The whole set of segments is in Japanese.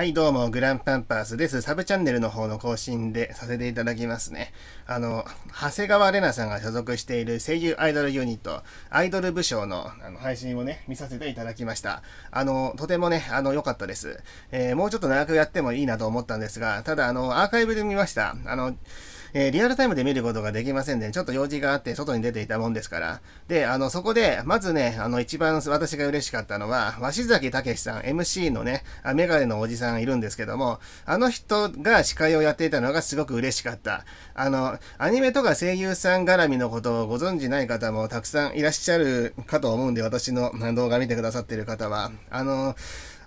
はい、どうも、グランパンパースです。サブチャンネルの方の更新でさせていただきますね。あの、長谷川玲奈さんが所属している声優アイドルユニット、アイドル武将のあの配信をね、見させていただきました。あの、とてもね、あの、良かったです。えー、もうちょっと長くやってもいいなと思ったんですが、ただ、あの、アーカイブで見ました。あの、えー、リアルタイムで見ることができませんで、ね、ちょっと用事があって外に出ていたもんですから。で、あの、そこで、まずね、あの、一番私が嬉しかったのは、鷲崎武さん、MC のね、あメガネのおじさんいるんですけども、あの人が司会をやっていたのがすごく嬉しかった。あの、アニメとか声優さん絡みのことをご存知ない方もたくさんいらっしゃるかと思うんで、私の動画見てくださってる方は。あの、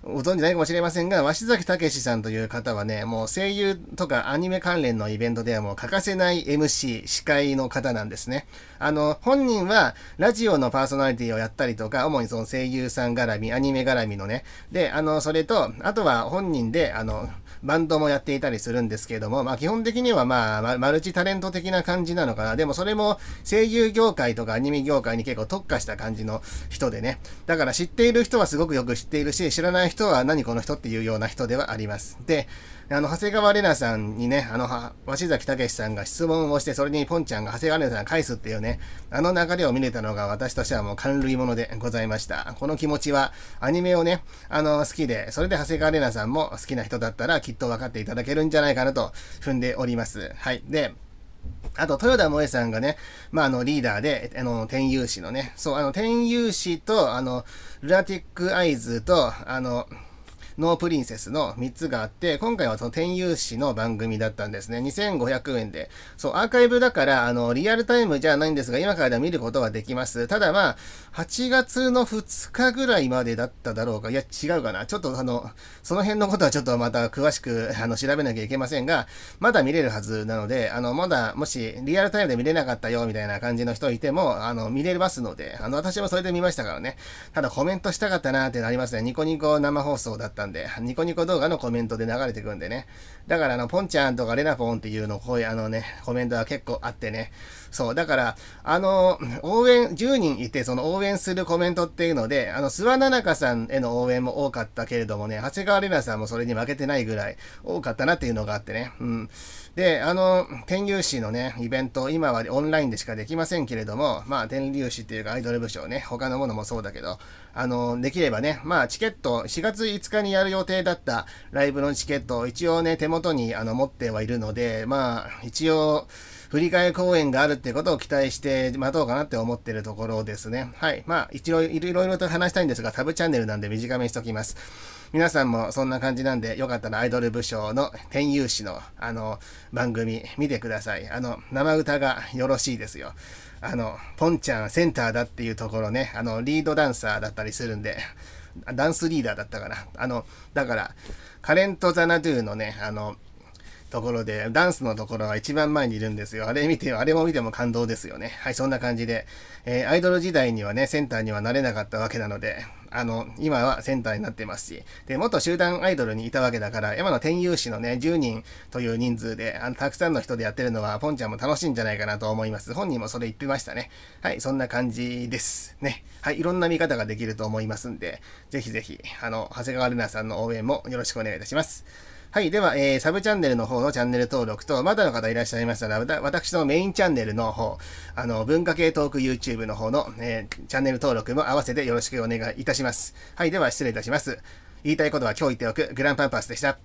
ご存知ないかもしれませんが、鷲崎武さんという方はね、もう声優とかアニメ関連のイベントではもう欠かせない MC、司会の方なんですね。あの、本人はラジオのパーソナリティをやったりとか、主にその声優さん絡み、アニメ絡みのね。で、あの、それと、あとは本人で、あの、バンドもやっていたりするんですけれども、まあ基本的にはまあマルチタレント的な感じなのかな。でもそれも声優業界とかアニメ業界に結構特化した感じの人でね。だから知っている人はすごくよく知っているし、知らない人人は何この人っていうような人ではあります。で、あの、長谷川玲奈さんにね、あの、鷲崎武さんが質問をして、それにポンちゃんが長谷川玲奈さん返すっていうね、あの流れを見れたのが私としてはもう感類ものでございました。この気持ちは、アニメをね、あの、好きで、それで長谷川玲奈さんも好きな人だったらきっと分かっていただけるんじゃないかなと踏んでおります。はい。で、あと、豊田萌さんがね、まあ、あの、リーダーで、あの、天佑師のね、そう、あの、天佑師と、あの、ルナティックアイズと、あの、ノープリンセスの3つがあって、今回はその天佑市の番組だったんですね。2500円で。そう、アーカイブだから、あの、リアルタイムじゃないんですが、今からでは見ることができます。ただまあ、8月の2日ぐらいまでだっただろうか。いや、違うかな。ちょっとあの、その辺のことはちょっとまた詳しく、あの、調べなきゃいけませんが、まだ見れるはずなので、あの、まだ、もし、リアルタイムで見れなかったよ、みたいな感じの人いても、あの、見れますので、あの、私もそれで見ましたからね。ただ、コメントしたかったなーってなりますね。ニコニコ生放送だったんで、ニコニコ動画のコメントで流れてくんでね。だからあの、ポンちゃんとかレナポンっていうの、こういうあのね、コメントは結構あってね。そう、だから、あの、応援、10人いて、その応援するコメントっていうので、あの、諏訪奈々香さんへの応援も多かったけれどもね、長谷川レ奈さんもそれに負けてないぐらい多かったなっていうのがあってね。うん。で、あの、天竜市のね、イベント、今はオンラインでしかできませんけれども、まあ、天竜市っていうかアイドル部署ね、他のものもそうだけど、あの、できればね、まあ、チケット4月5日にやる予定だったライブのチケットを一応ね、手元にあの持ってはいるので、まあ、一応、振り替え公演があるってことを期待して待とうかなって思ってるところですね。はい。まあ、一応、いろいろと話したいんですが、サブチャンネルなんで短めにしときます。皆さんもそんな感じなんで、よかったらアイドル武将の天勇氏の、あの、番組見てください。あの、生歌がよろしいですよ。あの、ポンちゃんセンターだっていうところね、あの、リードダンサーだったりするんで、ダンスリーダーだったから、あの、だから、カレント・ザ・ナドゥのね、あの、ところで、ダンスのところが一番前にいるんですよ。あれ見て、あれも見ても感動ですよね。はい、そんな感じで、えー、アイドル時代にはね、センターにはなれなかったわけなので、あの、今はセンターになってますし、で、元集団アイドルにいたわけだから、山の天佑市のね、10人という人数で、あの、たくさんの人でやってるのは、ポンちゃんも楽しいんじゃないかなと思います。本人もそれ言ってましたね。はい、そんな感じです。ね。はい、いろんな見方ができると思いますんで、ぜひぜひ、あの、長谷川玲奈さんの応援もよろしくお願いいたします。はい。では、えー、サブチャンネルの方のチャンネル登録と、まだの方いらっしゃいましたら、私のメインチャンネルの方、あの、文化系トーク YouTube の方の、えー、チャンネル登録も合わせてよろしくお願いいたします。はい。では、失礼いたします。言いたいことは今日言っておく、グランパンパスでした。